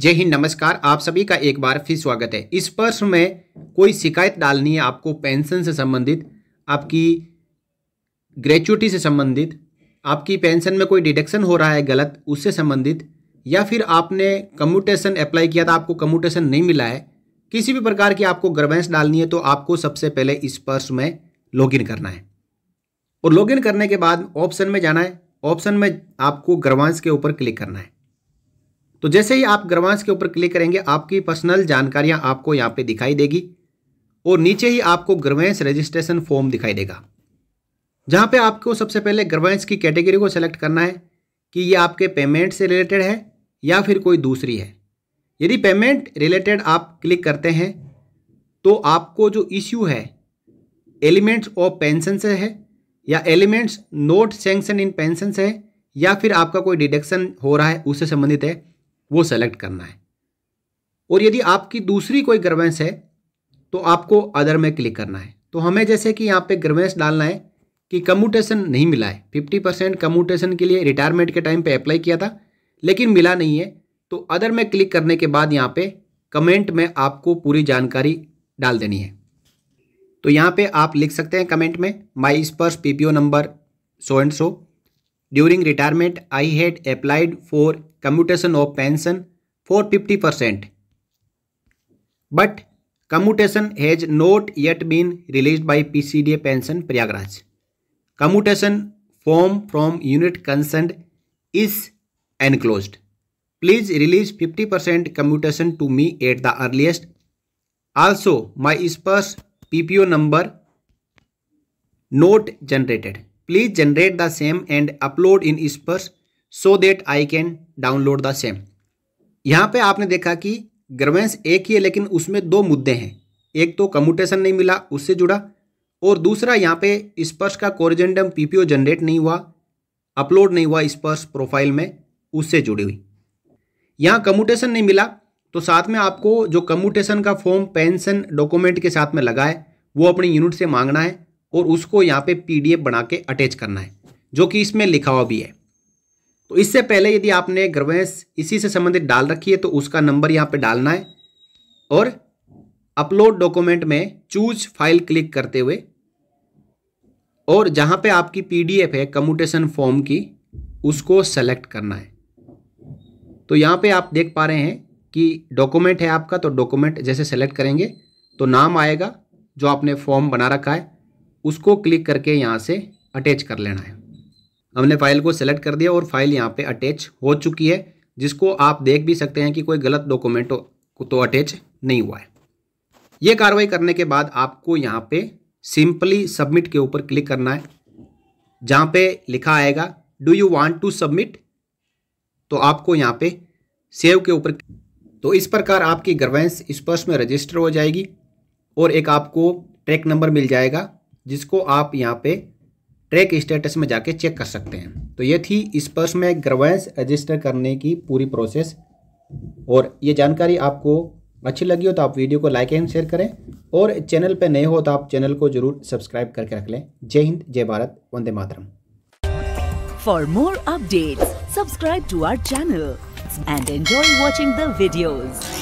जय हिंद नमस्कार आप सभी का एक बार फिर स्वागत है इस पर्स में कोई शिकायत डालनी है आपको पेंशन से संबंधित आपकी ग्रेचुटी से संबंधित आपकी पेंशन में कोई डिडक्शन हो रहा है गलत उससे संबंधित या फिर आपने कम्यूटेशन अप्लाई किया था आपको कम्यूटेशन नहीं मिला है किसी भी प्रकार की आपको ग्रवेंस डालनी है तो आपको सबसे पहले इस पर्स में लॉगिन करना है और लॉगिन करने के बाद ऑप्शन में जाना है ऑप्शन में आपको ग्रवांश के ऊपर क्लिक करना है तो जैसे ही आप ग्रवांश के ऊपर क्लिक करेंगे आपकी पर्सनल जानकारियां आपको यहां पे दिखाई देगी और नीचे ही आपको ग्रवांश रजिस्ट्रेशन फॉर्म दिखाई देगा जहां पे आपको सबसे पहले ग्रवांश की कैटेगरी को सेलेक्ट करना है कि ये आपके पेमेंट से रिलेटेड है या फिर कोई दूसरी है यदि पेमेंट रिलेटेड आप क्लिक करते हैं तो आपको जो इश्यू है एलिमेंट्स ऑफ पेंशन से है या elements not sanction in pension से है या फिर आपका कोई डिडक्शन हो रहा है उससे संबंधित है वो सेलेक्ट करना है और यदि आपकी दूसरी कोई ग्रवेंस है तो आपको अदर में क्लिक करना है तो हमें जैसे कि यहाँ पे ग्रवेंस डालना है कि कम्यूटेशन नहीं मिला है फिफ्टी परसेंट कम्यूटेशन के लिए रिटायरमेंट के टाइम पे अप्लाई किया था लेकिन मिला नहीं है तो अदर में क्लिक करने के बाद यहाँ पे कमेंट में आपको पूरी जानकारी डाल देनी है तो यहाँ पे आप लिख सकते हैं कमेंट में my SPARSH P number so and so during retirement I had applied for commutation of pension for 50%. But commutation has not yet been released by PCDA pension Prayagraj. Commutation form from unit concerned is enclosed. Please release 50% commutation to me at the earliest. Also, my sparse PPO number not generated. Please generate the same and upload in sparse so that I can download the same यहाँ पे आपने देखा कि ग्रवेंस एक ही है लेकिन उसमें दो मुद्दे हैं एक तो कम्यूटेशन नहीं मिला उससे जुड़ा और दूसरा यहाँ पे स्पर्श का कोरिजेंडम पीपीओ जनरेट नहीं हुआ अपलोड नहीं हुआ स्पर्श प्रोफाइल में उससे जुड़ी हुई यहाँ कम्यूटेशन नहीं मिला तो साथ में आपको जो कम्यूटेशन का फॉर्म पेंशन डॉक्यूमेंट के साथ में लगा है वो अपनी यूनिट से मांगना है और उसको यहाँ पे पीडीएफ बना के अटैच करना है जो कि इसमें लिखा हुआ भी है तो इससे पहले यदि आपने ग्रवेंस इसी से संबंधित डाल रखी है तो उसका नंबर यहाँ पे डालना है और अपलोड डॉक्यूमेंट में चूज फाइल क्लिक करते हुए और जहाँ पे आपकी पीडीएफ है कम्यूटेशन फॉर्म की उसको सेलेक्ट करना है तो यहाँ पे आप देख पा रहे हैं कि डॉक्यूमेंट है आपका तो डॉक्यूमेंट जैसे सेलेक्ट करेंगे तो नाम आएगा जो आपने फॉर्म बना रखा है उसको क्लिक करके यहाँ से अटैच कर लेना है हमने फाइल को सेलेक्ट कर दिया और फाइल यहाँ पे अटैच हो चुकी है जिसको आप देख भी सकते हैं कि कोई गलत डॉक्यूमेंट तो अटैच नहीं हुआ है ये कार्रवाई करने के बाद आपको यहाँ पे सिंपली सबमिट के ऊपर क्लिक करना है जहाँ पे लिखा आएगा do you want to submit तो आपको यहाँ पे सेव के ऊपर तो इस प्रकार आपकी गर्वेंस स्पर्श में रजिस्टर हो जाएगी और एक आपको ट्रैक नंबर मिल जाएगा जिसको आप यहाँ पे ट्रैक स्टेटस में जाके चेक कर सकते हैं तो ये थी इस पर्स में ग्रवेंस रजिस्टर करने की पूरी प्रोसेस और ये जानकारी आपको अच्छी लगी हो तो आप वीडियो को लाइक एंड शेयर करें और चैनल पर नए हो तो आप चैनल को जरूर सब्सक्राइब करके रख लें जय हिंद जय भारत वंदे मातरम for more update subscribe to our channel and enjoy watching दीडियोज़